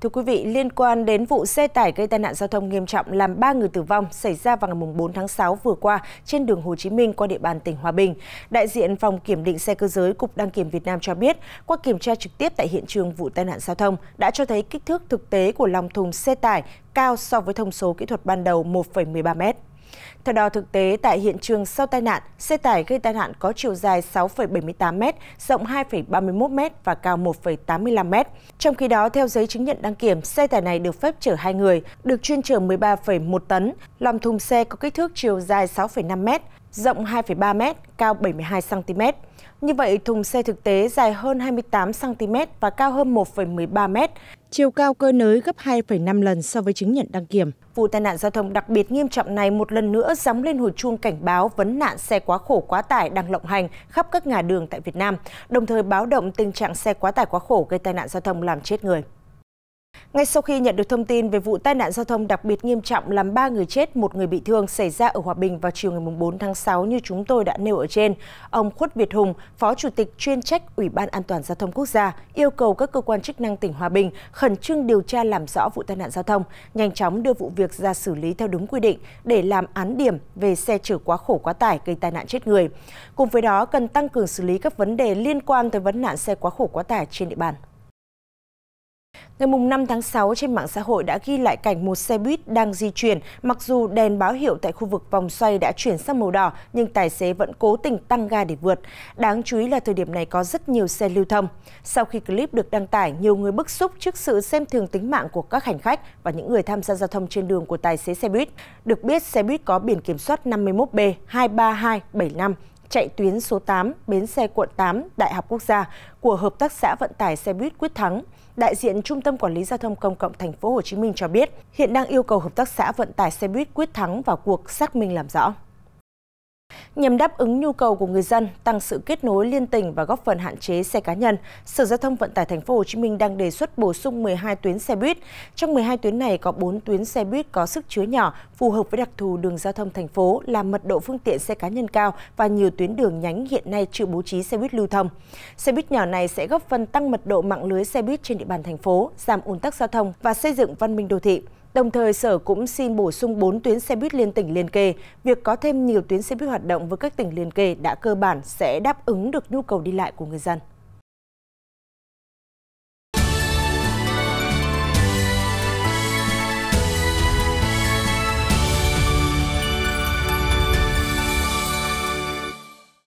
Thưa quý vị, liên quan đến vụ xe tải gây tai nạn giao thông nghiêm trọng làm 3 người tử vong xảy ra vào ngày 4 tháng 6 vừa qua trên đường Hồ Chí Minh qua địa bàn tỉnh Hòa Bình, đại diện phòng kiểm định xe cơ giới Cục Đăng kiểm Việt Nam cho biết, qua kiểm tra trực tiếp tại hiện trường vụ tai nạn giao thông đã cho thấy kích thước thực tế của lòng thùng xe tải cao so với thông số kỹ thuật ban đầu 1,13 m theo đo thực tế tại hiện trường sau tai nạn, xe tải gây tai nạn có chiều dài 6,78m, rộng 2,31m và cao 1,85m. Trong khi đó, theo giấy chứng nhận đăng kiểm, xe tải này được phép chở hai người, được chuyên chở 13,1 tấn. Lòng thùng xe có kích thước chiều dài 6,5m, rộng 2,3m, cao 72cm. Như vậy, thùng xe thực tế dài hơn 28cm và cao hơn 1,13m, chiều cao cơ nới gấp 2,5 lần so với chứng nhận đăng kiểm. Vụ tai nạn giao thông đặc biệt nghiêm trọng này một lần nữa gióng lên hồi chuông cảnh báo vấn nạn xe quá khổ quá tải đang lộng hành khắp các ngã đường tại Việt Nam, đồng thời báo động tình trạng xe quá tải quá khổ gây tai nạn giao thông làm chết người. Ngay sau khi nhận được thông tin về vụ tai nạn giao thông đặc biệt nghiêm trọng làm 3 người chết, một người bị thương xảy ra ở Hòa Bình vào chiều ngày 4 tháng 6 như chúng tôi đã nêu ở trên, ông Khuất Việt Hùng, Phó Chủ tịch chuyên trách Ủy ban An toàn Giao thông Quốc gia, yêu cầu các cơ quan chức năng tỉnh Hòa Bình khẩn trương điều tra làm rõ vụ tai nạn giao thông, nhanh chóng đưa vụ việc ra xử lý theo đúng quy định để làm án điểm về xe chở quá khổ quá tải gây tai nạn chết người. Cùng với đó, cần tăng cường xử lý các vấn đề liên quan tới vấn nạn xe quá khổ quá tải trên địa bàn. Ngày 5 tháng 6 trên mạng xã hội đã ghi lại cảnh một xe buýt đang di chuyển, mặc dù đèn báo hiệu tại khu vực vòng xoay đã chuyển sang màu đỏ nhưng tài xế vẫn cố tình tăng ga để vượt. Đáng chú ý là thời điểm này có rất nhiều xe lưu thông. Sau khi clip được đăng tải, nhiều người bức xúc trước sự xem thường tính mạng của các hành khách và những người tham gia giao thông trên đường của tài xế xe buýt. Được biết xe buýt có biển kiểm soát 51B23275 chạy tuyến số 8, Bến xe quận 8, Đại học Quốc gia của Hợp tác xã Vận tải Xe buýt Quyết Thắng, đại diện Trung tâm Quản lý Giao thông Công cộng Thành phố Hồ Chí Minh cho biết hiện đang yêu cầu Hợp tác xã Vận tải Xe buýt Quyết Thắng vào cuộc xác minh làm rõ. Nhằm đáp ứng nhu cầu của người dân, tăng sự kết nối liên tỉnh và góp phần hạn chế xe cá nhân, Sở Giao thông Vận tải Thành phố Hồ Chí Minh đang đề xuất bổ sung 12 tuyến xe buýt. Trong 12 tuyến này có 4 tuyến xe buýt có sức chứa nhỏ, phù hợp với đặc thù đường giao thông thành phố là mật độ phương tiện xe cá nhân cao và nhiều tuyến đường nhánh hiện nay chưa bố trí xe buýt lưu thông. Xe buýt nhỏ này sẽ góp phần tăng mật độ mạng lưới xe buýt trên địa bàn thành phố, giảm ùn tắc giao thông và xây dựng văn minh đô thị. Đồng thời, Sở cũng xin bổ sung 4 tuyến xe buýt liên tỉnh liên kề. Việc có thêm nhiều tuyến xe buýt hoạt động với các tỉnh liên kề đã cơ bản sẽ đáp ứng được nhu cầu đi lại của người dân.